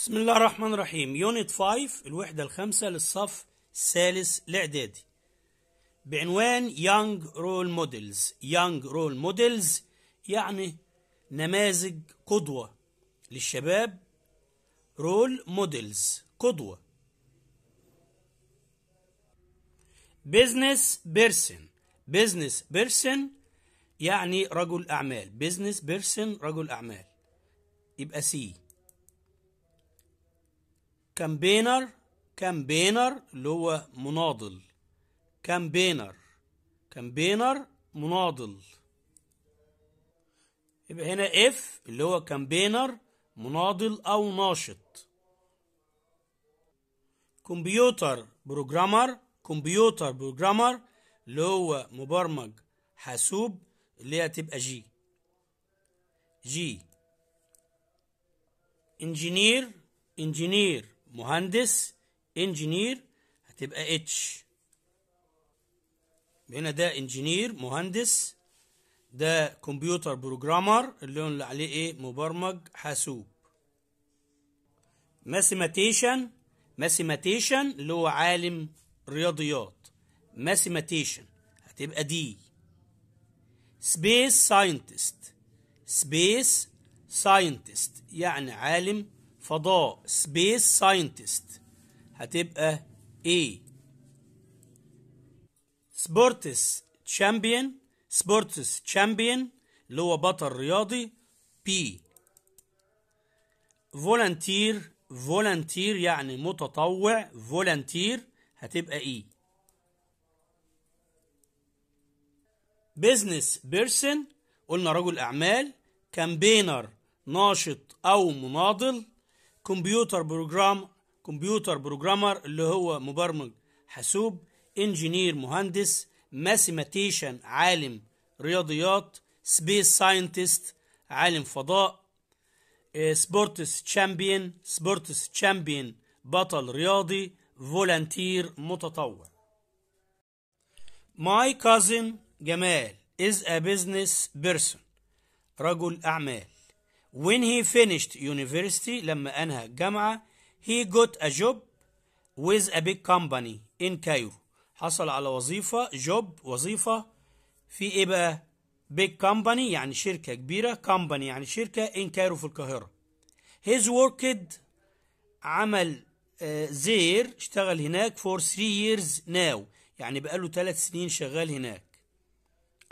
بسم الله الرحمن الرحيم يونت 5 الوحدة الخامسة للصف الثالث الإعدادي بعنوان يانج رول موديلز يانج رول موديلز يعني نماذج قدوة للشباب رول موديلز قدوة بيزنس بيرسن بيزنس بيرسن يعني رجل أعمال بيزنس بيرسن رجل أعمال يبقى سي كامبينر كامبينر اللي هو مناضل كامبينر كامبينر مناضل يبقى هنا اف اللي هو كامبينر مناضل او ناشط كمبيوتر بروجرامر كمبيوتر بروجرامر اللي هو مبرمج حاسوب اللي هتبقى جي جي انجينير انجينير مهندس انجينير هتبقى اتش هنا ده انجينير مهندس ده كمبيوتر بروجرامر اللون اللي عليه ايه مبرمج حاسوب ماثيماتيشن ماثيماتيشن اللي هو عالم رياضيات ماثيماتيشن هتبقى دي سبيس ساينتست سبيس ساينتست يعني عالم فضاء سبيس ساينتست هتبقى ايه سبورتس تشامبيون سبورتس تشامبيون اللي هو بطل رياضي بي فولنتير فولنتير يعني متطوع فولنتير هتبقى ايه بيزنس بيرسون قلنا رجل اعمال كامبينر ناشط او مناضل كمبيوتر بروجرام كمبيوتر بروجرامر اللي هو مبرمج حاسوب انجينير مهندس ماثيماتيشن عالم رياضيات سبيس ساينتست عالم فضاء سبورتس تشامبيون سبورتس تشامبيون بطل رياضي فولنتير متطوع ماي كازن جمال از ا بيزنس بيرسون رجل أعمال when he finished university لما أنهى الجامعة he got a job with a big company in Cairo حصل على وظيفة job وظيفة في إيه بقى big company يعني شركة كبيرة company يعني شركة in Cairo في القاهرة his worked عمل زير اشتغل هناك for three years now يعني بقاله ثلاث سنين شغال هناك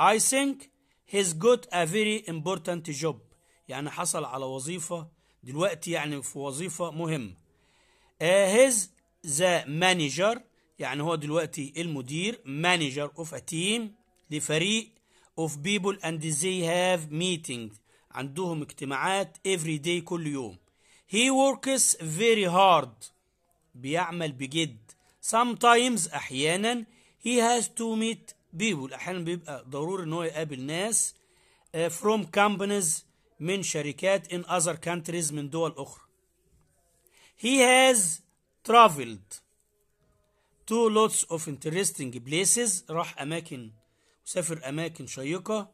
I think he's got a very important job يعني حصل على وظيفة دلوقتي يعني في وظيفة مهمة هيز ذا مانجر يعني هو دلوقتي المدير مانجر اوف ا تيم لفريق اوف بيبل اند زي هاف ميتنج عندهم اجتماعات افري داي كل يوم هي وركس فيري هارد بيعمل بجد sometimes احيانا he has to meet people احيانا بيبقى ضروري ان هو يقابل ناس uh, from companies من شركات in other countries من دول أخرى he has traveled to lots of interesting places راح أماكن وسافر أماكن شيقة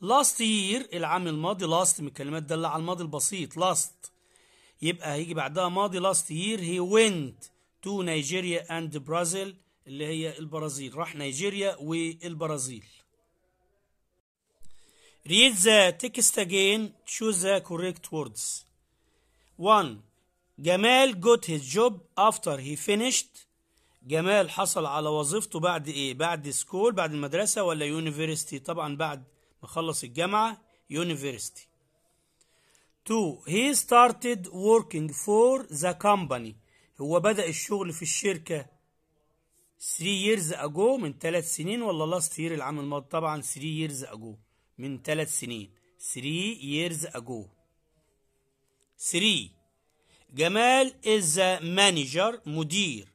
last year العام الماضي last من الكلمات دالة على الماضي البسيط last يبقى هيجي بعدها ماضي last year he went to Nigeria and Brazil اللي هي البرازيل راح نيجيريا والبرازيل Read the text again. Choose the correct words. 1. جمال got his job after he finished. جمال حصل على وظيفته بعد ايه؟ بعد سكول بعد المدرسة ولا يونيفرستي؟ طبعا بعد ما خلص الجامعة يونيفرستي. 2. He started working for the company. هو بدأ الشغل في الشركة 3 years ago من ثلاث سنين ولا last year العام الماضي؟ طبعا 3 years ago. من ثلاث سنين 3 years ago 3 جمال is the manager مدير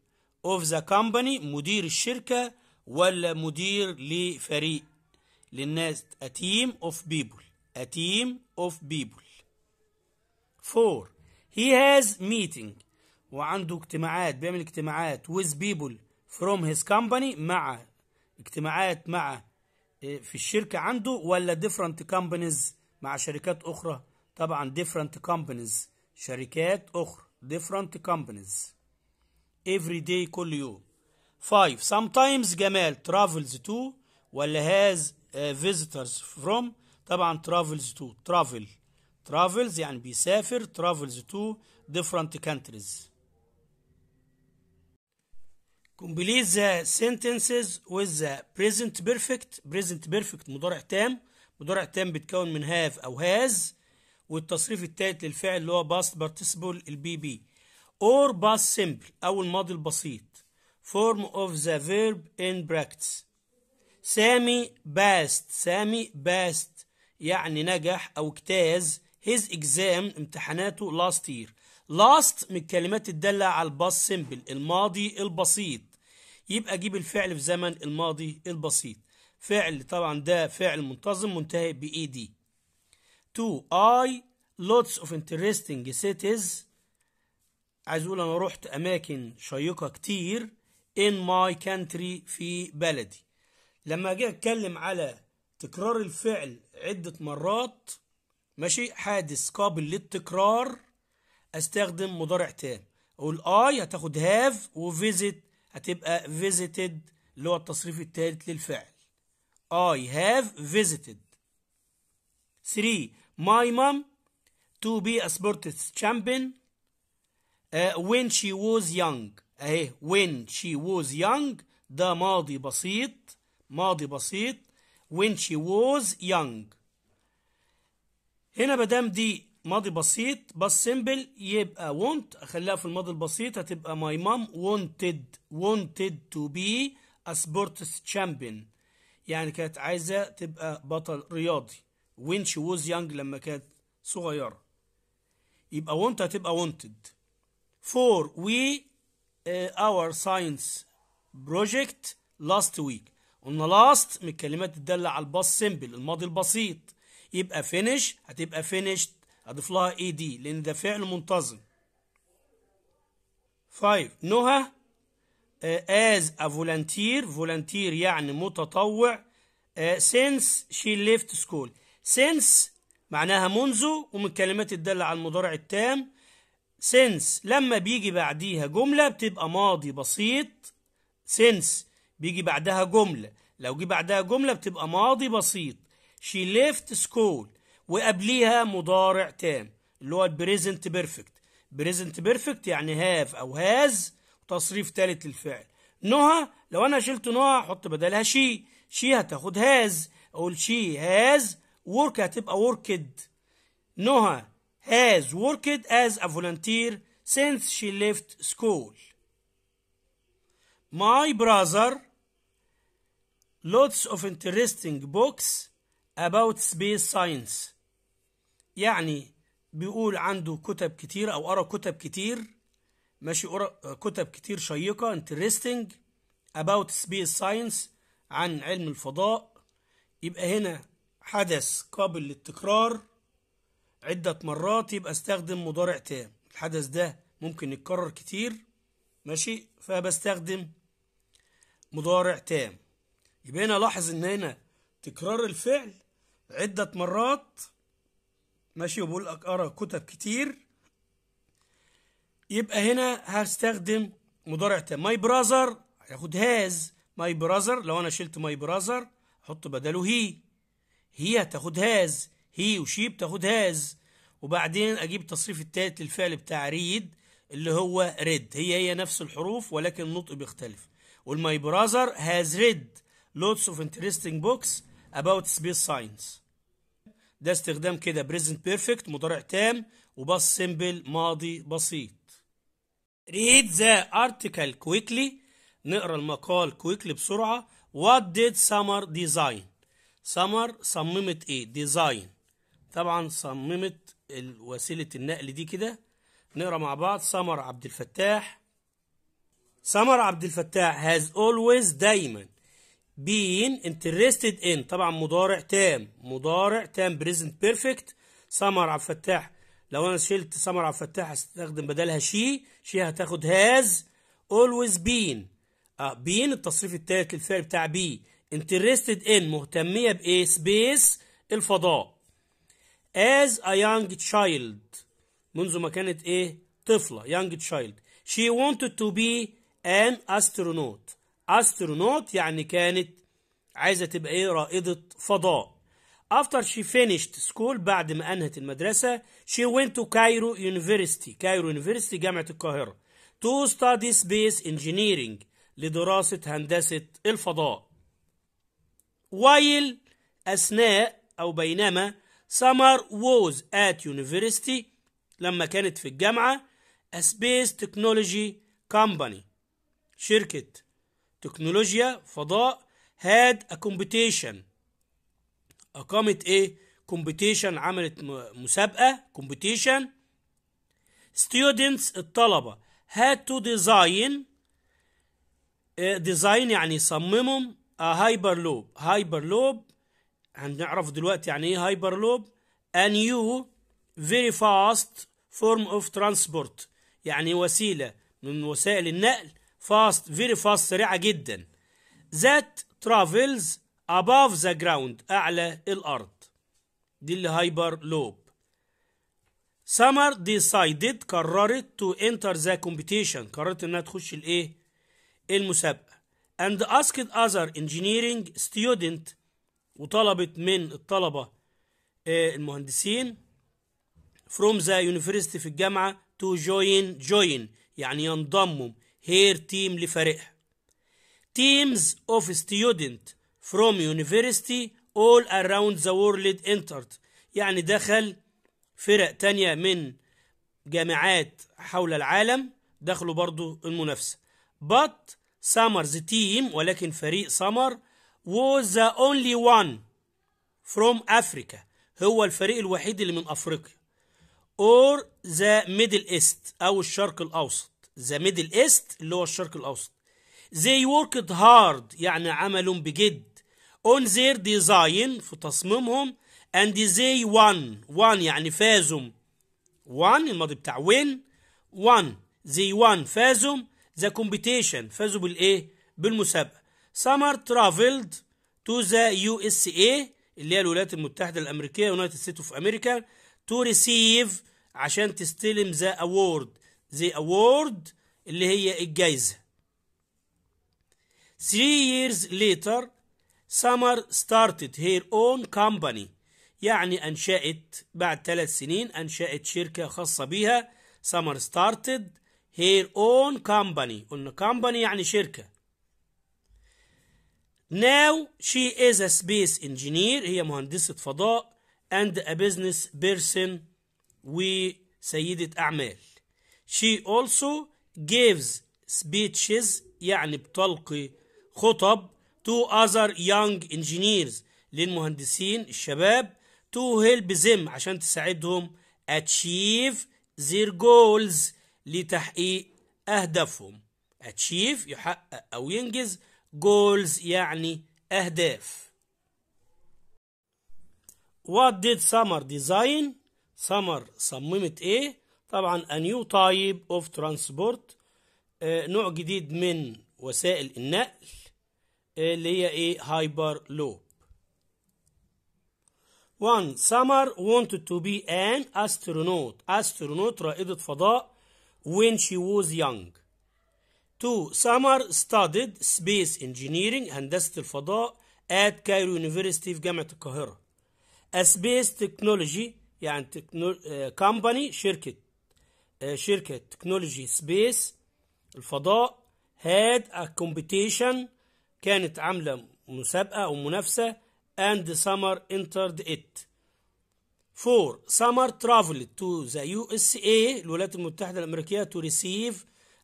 of the company مدير الشركة ولا مدير لفريق للناس a team of people a team of people 4 he has meeting وعنده اجتماعات بيعمل اجتماعات with people from his company مع اجتماعات مع في الشركة عنده ولا different companies مع شركات أخرى طبعا different companies شركات أخرى different companies every day كل يوم five sometimes جمال travels to ولا has visitors from طبعا travels to travel travels يعني بيسافر travels to different countries complete the sentences with the present perfect present perfect مضارع تام مضارع تام بيتكون من have او has والتصريف التالت للفعل اللي هو past participle البي بي or past simple او الماضي البسيط form of the verb in practice سامي باست سامي باست يعني نجح او اجتاز his exam امتحاناته last year last من الكلمات الداله على الباست سمبل الماضي البسيط يبقى اجيب الفعل في زمن الماضي البسيط فعل طبعا ده فعل منتظم منتهي ب اي دي تو اي lots of interesting cities عايز اقول انا رحت اماكن شيقه كتير in my country في بلدي لما اجي اتكلم على تكرار الفعل عده مرات ماشي حادث قابل للتكرار استخدم مضارع تام اقول اي هتاخد هاف وفيزيت هتبقى visited اللي هو التصريف الثالث للفعل I have visited 3 my mom to be a sports champion uh, when she was young اهي when she was young ده ماضي بسيط ماضي بسيط when she was young هنا مدام دي ماضي بسيط بس سيمبل يبقى want اخليها في الماضي البسيط هتبقى my mom wanted wanted to be a sports champion يعني كانت عايزة تبقى بطل رياضي when she was young لما كانت صغيرة يبقى want هتبقى wanted for we uh, our science project last week قلنا last من الكلمات الدالة على الباص سيمبل الماضي البسيط يبقى finish هتبقى finished أضيف لها اي دي لأن ده فعل منتظم 5 طيب، نهى از ا فولنتير فولنتير يعني متطوع آه، since she left school since معناها منذ ومن الكلمات الدالة على المضارع التام since لما بيجي بعديها جملة بتبقى ماضي بسيط since بيجي بعدها جملة لو جه بعدها جملة بتبقى ماضي بسيط she left school وقبليها مضارع تام اللي هو البريزنت بيرفكت بريزنت بيرفكت يعني هاف او هاز تصريف ثالث للفعل نهى لو انا شلت نهى احط بدلها شي شي هتاخد هاز اقول شي هاز ورك هتبقى وركد نهى هاز وركد از ا فولنتير سينس شي ليفت سكول ماي براذر lots of interesting books about space science يعني بيقول عنده كتب كتير او قرا كتب كتير ماشي قرا كتب كتير شيقه interesting about space science عن علم الفضاء يبقى هنا حدث قابل للتكرار عدة مرات يبقى استخدم مضارع تام الحدث ده ممكن يتكرر كتير ماشي فبستخدم مضارع تام يبقى هنا لاحظ ان هنا تكرار الفعل عدة مرات ماشي وبقول لك أقرأ كتب كتير يبقى هنا هستخدم مضارع تام ماي براذر هياخد هاز ماي براذر لو أنا شلت ماي براذر أحط بداله هي هي هتاخد هاز هي وشي بتاخد هاز وبعدين أجيب تصريف التالت للفعل بتاع ريد اللي هو ريد هي هي نفس الحروف ولكن النطق بيختلف والماي براذر هاز ريد لوتس اوف انترستنج بوكس about space science ده استخدام كده present perfect مضارع تام وباص سيمبل ماضي بسيط read the article quickly نقرا المقال quickly بسرعة what did summer design summer صممت ايه design طبعا صممت وسيلة النقل دي كده نقرا مع بعض سمر عبد الفتاح سمر عبد الفتاح has always دايما being interested in طبعا مضارع تام مضارع تام present perfect سمر عبد الفتاح لو انا شلت سمر عبد الفتاح هستخدم بدلها شي شي هتاخد هاز always been آه بين التصريف الثالث للفعل بتاع بي interested in مهتمية بايه سبيس الفضاء as a young child منذ ما كانت ايه طفلة young child she wanted to be an astronaut astronaut يعني كانت عايزة تبقى إيه رائدة فضاء After she finished school بعد ما أنهت المدرسة she went to Cairo University Cairo University جامعة القاهرة to study space engineering لدراسة هندسة الفضاء while أثناء أو بينما summer was at university لما كانت في الجامعة a space technology company شركة تكنولوجيا فضاء هاد ا كومبيتيشن اقامت ايه كومبيتيشن عملت مسابقه كومبيتيشن ستودنتس الطلبه هاد تو ديزاين ديزاين يعني صممهم هايبر لوب هايبر لوب هنعرف دلوقتي يعني ايه هايبر لوب a نيو فيري فاست فورم اوف ترانسبورت يعني وسيله من وسائل النقل فاست فيري فاست سريعه جدا ذات ترافلز اباف ذا جراوند اعلى الارض دي اللي هايبر لوب سمر ديسايدد قررت تو انتر ذا كومبيتيشن قررت انها تخش الايه المسابقه اند اسكت اذر انجينيرنج ستودنت وطلبت من الطلبه آه، المهندسين فروم ذا يونيفرستي في الجامعه تو جوين جوين يعني ينضموا هير تيم لفريقها. تيمز اوف students فروم يونيفرستي اول around ذا وورلد انترد يعني دخل فرق تانية من جامعات حول العالم دخلوا برضو المنافسة but summer's تيم ولكن فريق سامر was the only one from Africa هو الفريق الوحيد اللي من أفريقيا or the middle east أو الشرق الأوسط ذا ميدل ايست اللي هو الشرق الاوسط they worked hard يعني عملوا بجد on their design في تصميمهم and they won won يعني فازوا وان الماضي بتاع win وان they won فازوا the competition فازوا بالايه بالمسابقه summer traveled to the USA اللي هي الولايات المتحده الامريكيه United States of America to receive عشان تستلم ذا award the award اللي هي الجايزة three years later Summer started her own company يعني أنشأت بعد ثلاث سنين أنشأت شركة خاصة بيها Summer started her own company قلنا company يعني شركة now she is a space engineer هي مهندسة فضاء and a business person وسيدة أعمال she also gives speeches يعني بتلقي خطب to other young engineers للمهندسين الشباب to help them عشان تساعدهم achieve their goals لتحقيق أهدافهم achieve يحقق أو ينجز goals يعني أهداف What did Summer design? Summer صممت إيه؟ طبعا a new type of transport نوع جديد من وسائل النقل اللي هي ايه هايبر لوب One summer wanted to be an astronaut astronaut رائدة فضاء when she was young Two summer studied space engineering هندسة الفضاء at Cairo University في جامعة القاهرة A space technology يعني تكنو... company شركة آه، شركة تكنولوجي سبيس الفضاء هاد الكومبيتيشن كانت عاملة مسابقة أو منافسة and summer entered it 4 summer traveled to the USA الولايات المتحدة الأمريكية to receive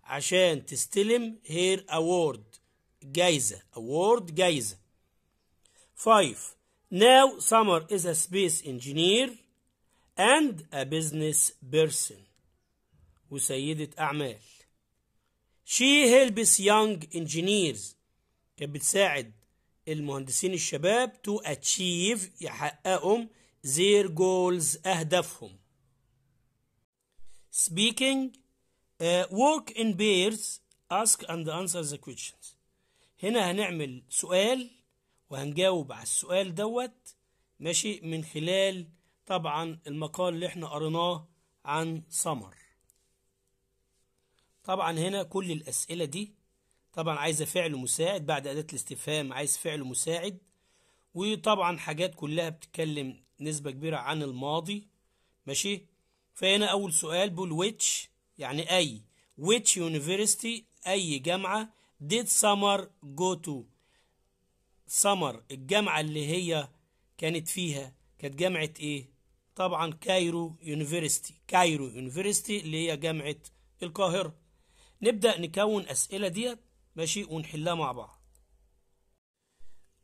عشان تستلم هير أوورد جايزة أوورد جايزة 5 now summer is a space engineer and a business person وسيدة أعمال شي هيلبس يونج انجينيرز كانت بتساعد المهندسين الشباب تو اتشيف يحققهم زير جولز أهدافهم speaking uh, work in pairs ask and answer the questions هنا هنعمل سؤال وهنجاوب على السؤال دوت ماشي من خلال طبعا المقال اللي احنا قريناه عن سمر طبعا هنا كل الأسئلة دي طبعا عايزة فعل مساعد بعد أداة الاستفهام عايز فعل مساعد وطبعا حاجات كلها بتتكلم نسبة كبيرة عن الماضي ماشي فهنا أول سؤال بول ويتش يعني أي ويتش يونيفرستي أي جامعة ديد سمر جو تو سمر الجامعة اللي هي كانت فيها كانت جامعة إيه طبعا كايرو يونيفرستي كايرو يونيفرستي اللي هي جامعة القاهرة نبدأ نكون أسئلة ديت ماشي ونحلها مع بعض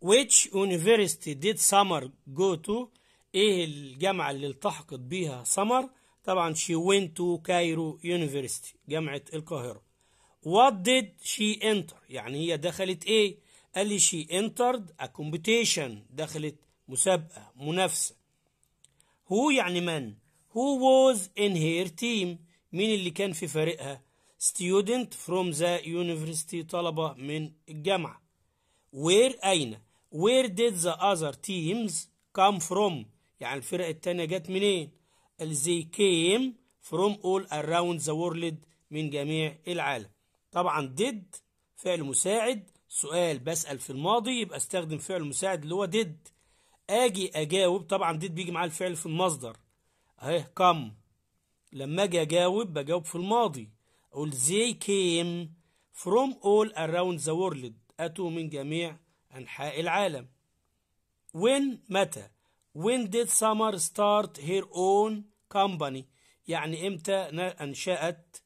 which university did summer go to ايه الجامعة اللي التحقت بيها سمر طبعا she went to Cairo University جامعة القاهرة what did she enter يعني هي دخلت ايه قال لي she entered a competition دخلت مسابقة منافسة who يعني من who was in her team مين اللي كان في فريقها student from the university طلبة من الجامعة where أين where did the other teams come from يعني الفرق التانية جت منين they came from all around the world من جميع العالم طبعا did فعل مساعد سؤال بسأل في الماضي يبقى استخدم فعل مساعد اللي هو did اجي اجاوب طبعا did بيجي معاه الفعل في المصدر اهي كم لما اجي اجاوب بجاوب في الماضي أقول they came from all around the world أتوا من جميع أنحاء العالم when متى when did summer start her own company يعني إمتى أنشأت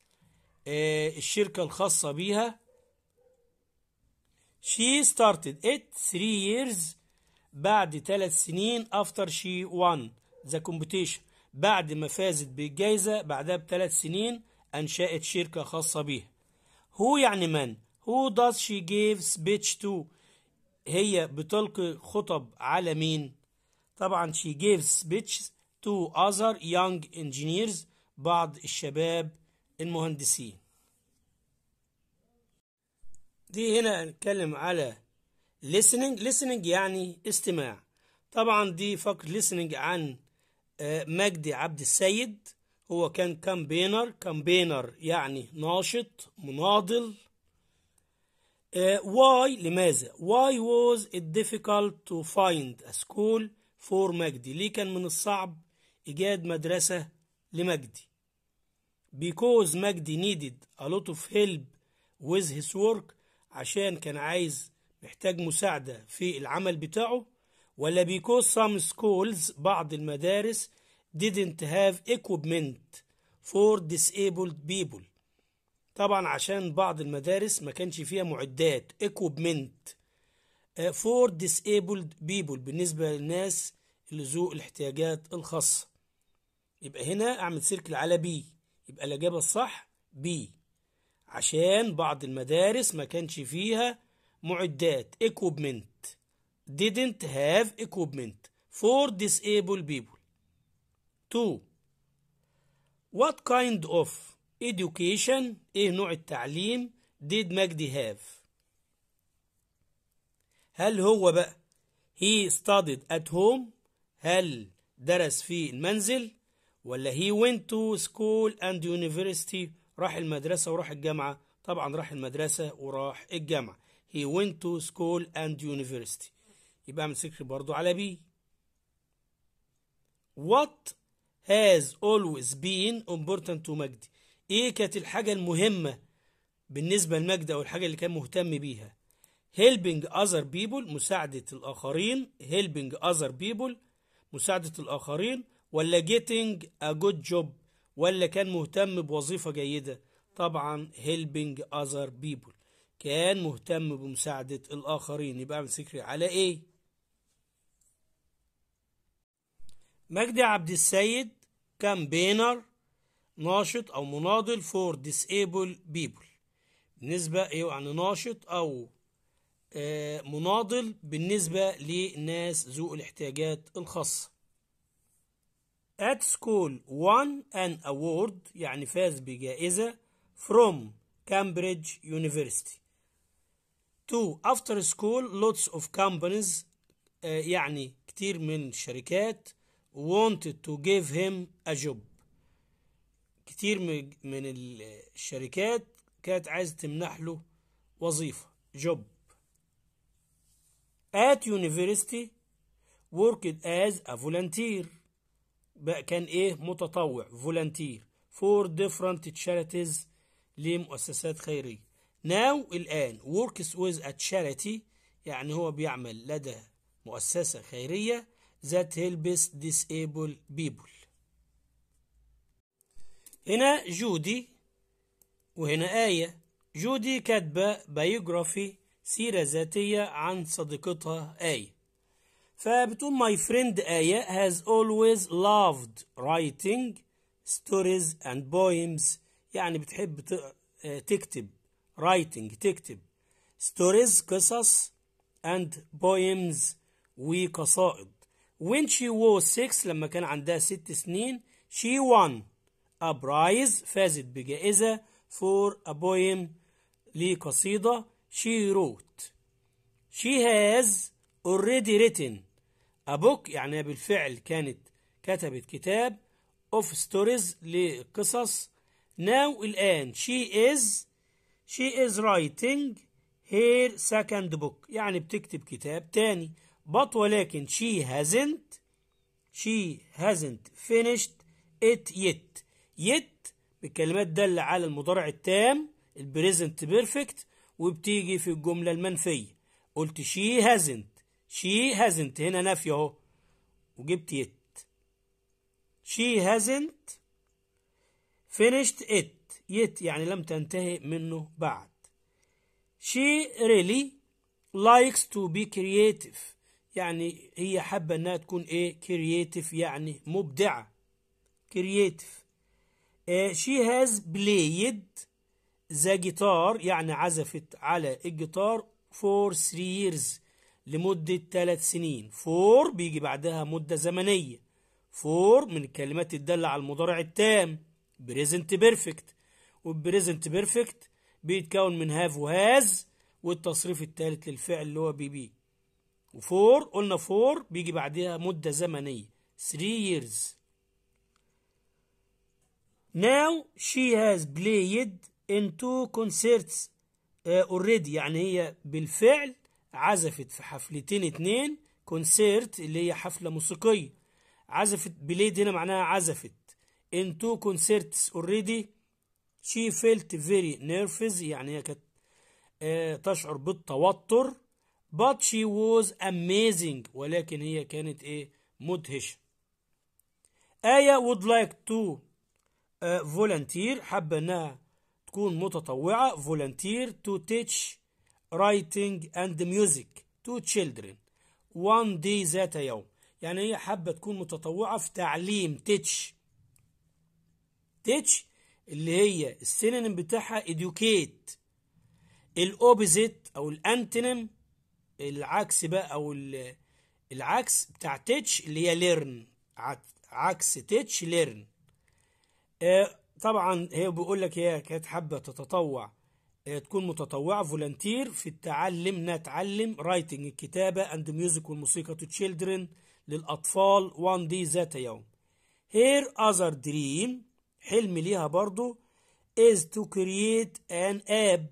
الشركة الخاصة بيها she started it three years بعد ثلاث سنين after she won the competition بعد ما فازت بالجائزة بعدها بثلاث سنين أنشأت شركة خاصة بيها هو يعني من هو does she give speech to هي بتلقي خطب على مين طبعا she gives speech to other young engineers بعض الشباب المهندسين دي هنا نتكلم على listening listening يعني استماع طبعا دي فقره listening عن آه، مجدي عبد السيد هو كان كامبينر كامبينر يعني ناشط مناضل uh, why لماذا why was it difficult to find a school for مجدي ليه كان من الصعب إيجاد مدرسة لمجدي because مجدي needed a lot of help with his work عشان كان عايز محتاج مساعدة في العمل بتاعه ولا because some schools بعض المدارس didn't have equipment for disabled people طبعا عشان بعض المدارس ما كانش فيها معدات equipment آه، for disabled people بالنسبة للناس اللي ذو الاحتياجات الخاصة يبقى هنا أعمل سيركل على بي يبقى الإجابة الصح بي عشان بعض المدارس ما كانش فيها معدات equipment didn't have equipment for disabled people 2 What kind of education ايه نوع التعليم did مجدي have هل هو بقى he studied at home هل درس في المنزل ولا he went to school and university راح المدرسة وراح الجامعة طبعا راح المدرسة وراح الجامعة he went to school and university يبقى امسك برضو على بي what has always been important to مجدي ايه كانت الحاجة المهمة بالنسبة لمجدي او الحاجة اللي كان مهتم بيها helping other people مساعدة الآخرين helping other people مساعدة الآخرين ولا getting a good job ولا كان مهتم بوظيفة جيدة طبعا helping other people كان مهتم بمساعدة الآخرين يبقى اعمل سكري على إيه مجدي عبد السيد كامبينر ناشط أو مناضل فور ديسيبل بيبل بالنسبة إيه يعني ناشط أو آه، مناضل بالنسبة لناس ذو الاحتياجات الخاصة at school won an award يعني فاز بجائزة from Cambridge University to after school lots of companies آه، يعني كتير من الشركات wanted to give him a job كتير من الشركات كانت عايزة تمنح له وظيفة job at university worked as a volunteer بقى كان ايه متطوع volunteer for different charities لمؤسسات خيرية now الآن works with a charity يعني هو بيعمل لدى مؤسسة خيرية that helps disabled people هنا جودي وهنا آية جودي كاتبة بايوجرافي سيرة ذاتية عن صديقتها آية فبتقول my friend آية has always loved writing stories and poems يعني بتحب تكتب writing تكتب stories قصص and poems وقصائد when she was six لما كان عندها ست سنين she won a prize فازت بجائزة for a poem لقصيدة she wrote she has already written a book يعني بالفعل كانت كتبت كتاب of stories لقصص now الآن she is she is writing her second book يعني بتكتب كتاب تاني but ولكن she hasn't she hasn't finished it yet yet بالكلمات دل على المضارع التام البريزنت بيرفكت وبتيجي في الجملة المنفية قلت she hasn't she hasn't هنا نفي اهو وجبت yet she hasn't finished it yet يعني لم تنتهي منه بعد she really likes to be creative يعني هي حابة انها تكون ايه كرييتيف يعني مبدعة كرييتيف شي هاز بلايد ذا جيتار يعني عزفت على الجيتار فور 3 ييرز لمدة 3 سنين فور بيجي بعدها مدة زمنية فور من الكلمات الدالة على المضارع التام بريزنت بيرفكت والبريزنت بيرفكت بيتكون من هاف وهاز والتصريف الثالث للفعل اللي هو بي بي و4 قلنا 4 بيجي بعدها مدة زمنية 3 years Now she has played in two concerts uh, already يعني هي بالفعل عزفت في حفلتين اتنين كونسيرت اللي هي حفلة موسيقية عزفت بليد هنا معناها عزفت in two concerts already she felt very nervous يعني هي كانت آه، تشعر بالتوتر but she was amazing ولكن هي كانت ايه مدهشة آية would like to uh, volunteer حابة انها تكون متطوعة volunteer to teach writing and music to children one day ذات يوم يعني هي حابة تكون متطوعة في تعليم teach teach اللي هي السينونيم بتاعها educate الاوبزيت او الانتنم العكس بقى او العكس بتاع تيتش اللي هي ليرن عكس تيتش ليرن آه، طبعا هي بيقول لك هي كانت حابه تتطوع آه، تكون متطوعه فولنتير في التعلم نتعلم رايتنج الكتابه اند ميوزك والموسيقى تو تشيلدرن للاطفال وان دي ذات يوم هير اذر دريم حلم ليها برضو از تو كرييت ان اب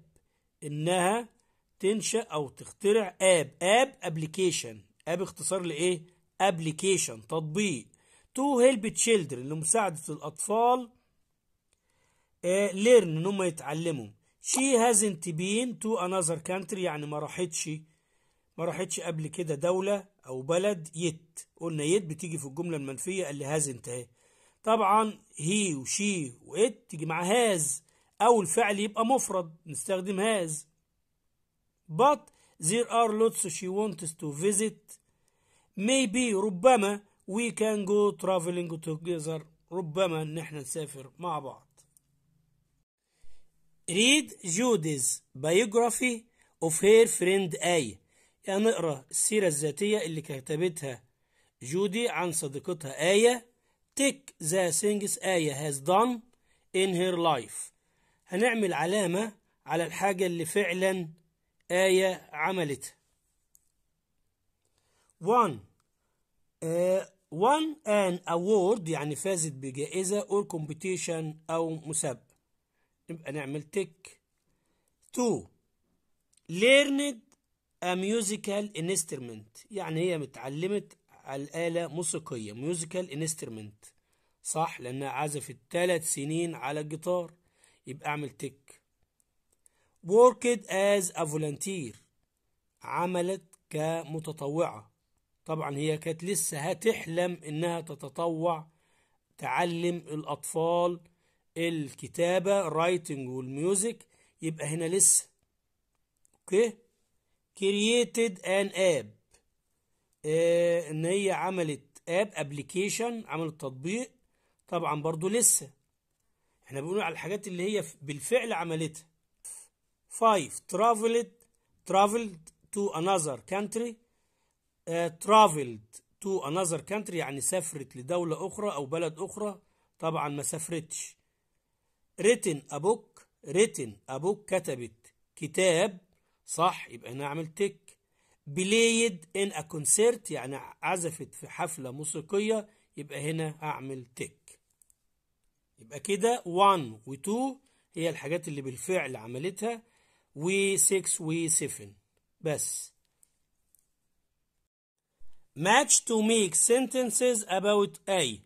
انها تنشأ أو تخترع آب آب أبليكيشن آب اختصار لإيه؟ أبليكيشن تطبيق تو هيلب تشيلدرن لمساعدة الأطفال ليرن آه، إن هم يتعلموا شي هازنت بين تو أنذر كانتري يعني ما راحتش ما راحتش قبل كده دولة أو بلد يت قلنا يت بتيجي في الجملة المنفية اللي هازنت أهي طبعا هي وشي وإت تيجي مع هاز أو الفعل يبقى مفرد نستخدم هاز but there are lots she wants to visit maybe ربما we can go traveling together ربما ان احنا نسافر مع بعض read Judy's biography of her friend A يعني السيرة الذاتية اللي كتبتها جودي عن صديقتها آية take the things آية has done in her life هنعمل علامة على الحاجة اللي فعلا آية عملتها. one uh, آه، won an award يعني فازت بجائزة or competition أو مسابقة. نبقى نعمل تك. تو learned a musical instrument يعني هي متعلمت على الآلة موسيقية musical instrument صح لأنها عزفت ثلاث سنين على الجيتار يبقى أعمل تك worked as a volunteer عملت كمتطوعة طبعا هي كانت لسه هتحلم انها تتطوع تعلم الاطفال الكتابة writing والميوزك يبقى هنا لسه اوكي created an app آه ان هي عملت اب ابلكيشن عملت تطبيق طبعا برضو لسه احنا بنقول على الحاجات اللي هي بالفعل عملتها 5 traveled traveled to another country uh, traveled to another country يعني سافرت لدولة أخرى أو بلد أخرى طبعا ما سافرتش written a book written a book كتبت كتاب صح يبقى هنا عملت تك played in a concert يعني عزفت في حفلة موسيقية يبقى هنا هعمل تك يبقى كده 1 و 2 هي الحاجات اللي بالفعل عملتها و6 و7 بس match to make sentences about A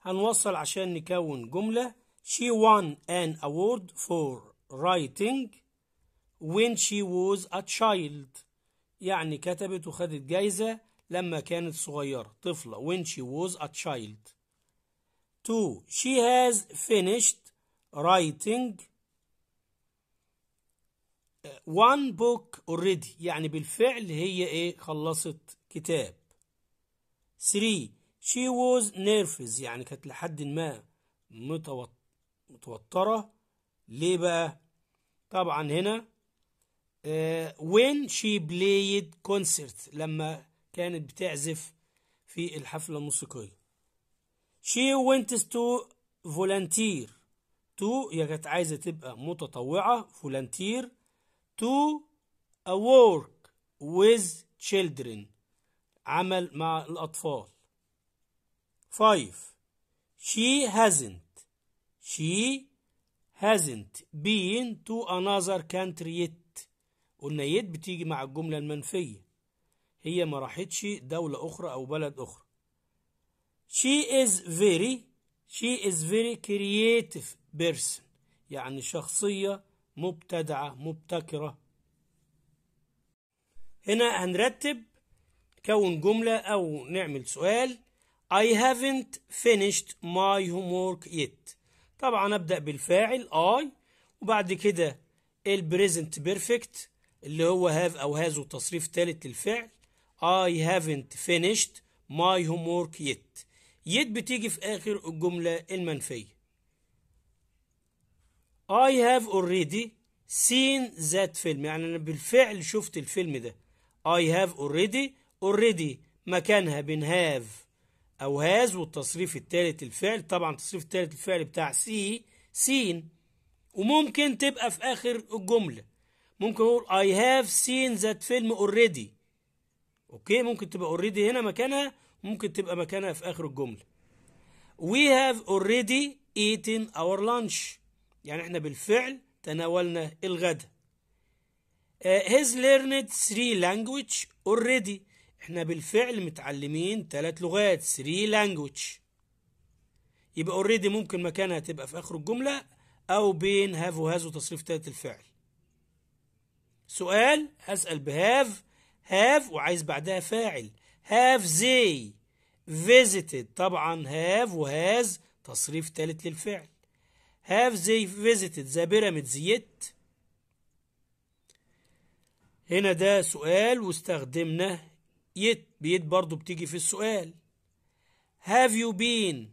هنوصل عشان نكون جملة she won an award for writing when she was a child يعني كتبت وخدت جايزة لما كانت صغيرة طفلة when she was a child 2 she has finished writing وان بوك اوريدي يعني بالفعل هي ايه خلصت كتاب 3 شي ووز نيرفز يعني كانت لحد ما متوترة ليه بقى طبعا هنا وين آه، when she played concert لما كانت بتعزف في الحفلة الموسيقية she went to volunteer تو هي كانت عايزة تبقى متطوعة فولانتير to a work with children عمل مع الأطفال 5 she hasn't she hasn't been to another country yet قلنا yet بتيجي مع الجملة المنفية هي ما راحتش دولة أخرى أو بلد أخرى she is very she is very creative person يعني شخصية مبتدعة مبتكرة هنا هنرتب كون جملة أو نعمل سؤال I haven't finished my homework yet طبعا أبدأ بالفاعل I وبعد كده البريزنت بيرفكت اللي هو have أو has وتصريف ثالث للفعل I haven't finished my homework yet yet بتيجي في آخر الجملة المنفية I have already seen that film يعني أنا بالفعل شفت الفيلم ده I have already already مكانها بين have أو has والتصريف الثالث الفعل طبعا التصريف الثالث الفعل بتاع see seen وممكن تبقى في آخر الجملة ممكن أقول I have seen that film already أوكي ممكن تبقى already هنا مكانها ممكن تبقى مكانها في آخر الجملة We have already eaten our lunch يعني احنا بالفعل تناولنا الغداء هيز ليرند 3 لانجويج اوريدي احنا بالفعل متعلمين ثلاث لغات 3 لانجويج يبقى اوريدي ممكن مكانها تبقى في اخر الجمله او بين هاف وهاز وتصريف ثالث الفعل سؤال هسال بهاف هاف وعايز بعدها فاعل هاف زي فيزيتد طبعا هاف وهاز تصريف ثالث للفعل Have they visited the pyramids yet? هنا ده سؤال واستخدمنا yet بيت برضو بتيجي في السؤال Have you been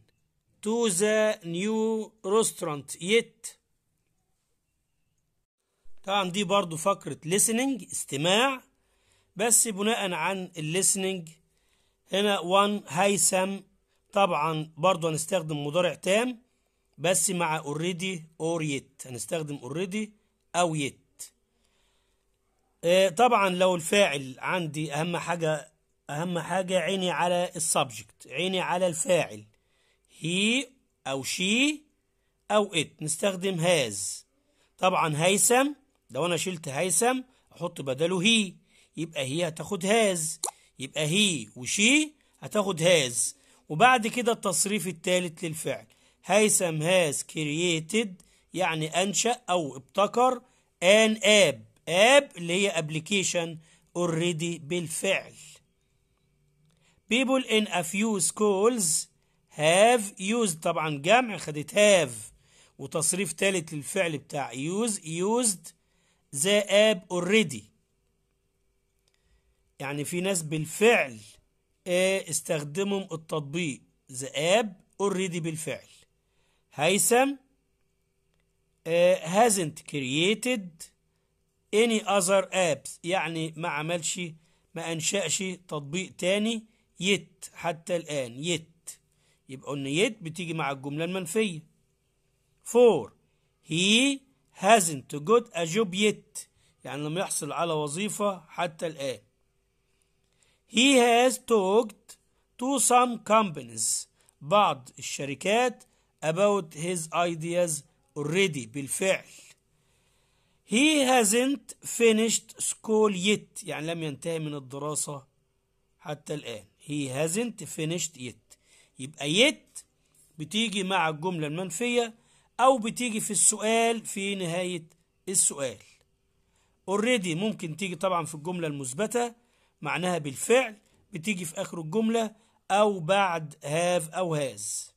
to the new restaurant yet? طبعا دي برضو فقرة listening استماع بس بناء عن listening هنا one هيثم طبعا برضو هنستخدم مضارع تام بس مع اوريدي اور يت هنستخدم اوريدي او يت آه، طبعا لو الفاعل عندي اهم حاجه اهم حاجه عيني على السبجكت عيني على الفاعل هي او شي او ات نستخدم هاز طبعا هيثم لو انا شلت هيثم احط بدله هي يبقى هي هتاخد هاز يبقى هي وشي هتاخد هاز وبعد كده التصريف الثالث للفعل هيثم هاز كرييتد يعني أنشأ أو ابتكر ان اب اب اللي هي ابلكيشن اوريدي بالفعل people in a few schools have used طبعا جمع خدت have وتصريف ثالث للفعل بتاع use used the app already يعني في ناس بالفعل آه، استخدموا التطبيق the app already بالفعل هيثم آه، hasn't created any other apps يعني ما عملش ما أنشأش تطبيق تاني يت حتى الآن يت يبقى قلنا يت بتيجي مع الجملة المنفية 4 he hasn't got a job yet يعني لم يحصل على وظيفة حتى الآن he has talked to some companies بعض الشركات about his ideas already بالفعل he hasn't finished school yet يعني لم ينتهي من الدراسة حتى الآن he hasn't finished yet يبقى yet بتيجي مع الجملة المنفية أو بتيجي في السؤال في نهاية السؤال already ممكن تيجي طبعا في الجملة المثبتة معناها بالفعل بتيجي في آخر الجملة أو بعد have أو has